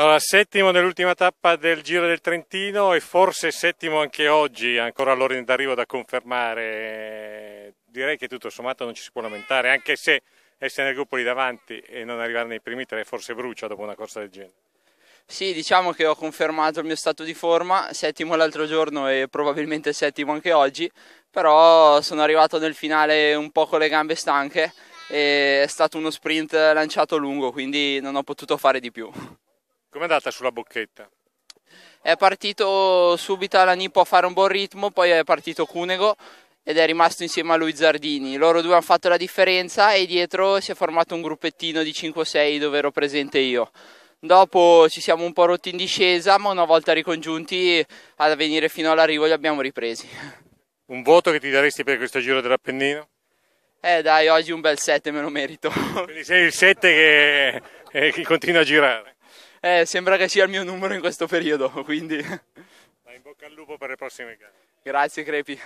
Allora, settimo nell'ultima tappa del Giro del Trentino e forse settimo anche oggi, ancora all'ordine d'arrivo da confermare. Direi che tutto sommato non ci si può lamentare, anche se essere nel gruppo lì davanti e non arrivare nei primi tre forse brucia dopo una corsa del genere. Sì, diciamo che ho confermato il mio stato di forma, settimo l'altro giorno e probabilmente settimo anche oggi, però sono arrivato nel finale un po' con le gambe stanche e è stato uno sprint lanciato lungo, quindi non ho potuto fare di più. Com'è andata sulla bocchetta? È partito subito alla Nippo a fare un buon ritmo, poi è partito Cunego ed è rimasto insieme a lui Zardini. Loro due hanno fatto la differenza e dietro si è formato un gruppettino di 5-6 dove ero presente io. Dopo ci siamo un po' rotti in discesa, ma una volta ricongiunti ad venire fino all'arrivo li abbiamo ripresi. Un voto che ti daresti per questo giro dell'Appennino? Eh dai, oggi un bel 7 me lo merito. Quindi sei il 7 che, eh, che continua a girare. Eh, sembra che sia il mio numero in questo periodo, quindi... Ma in bocca al lupo per le prossime gare. Grazie Crepi.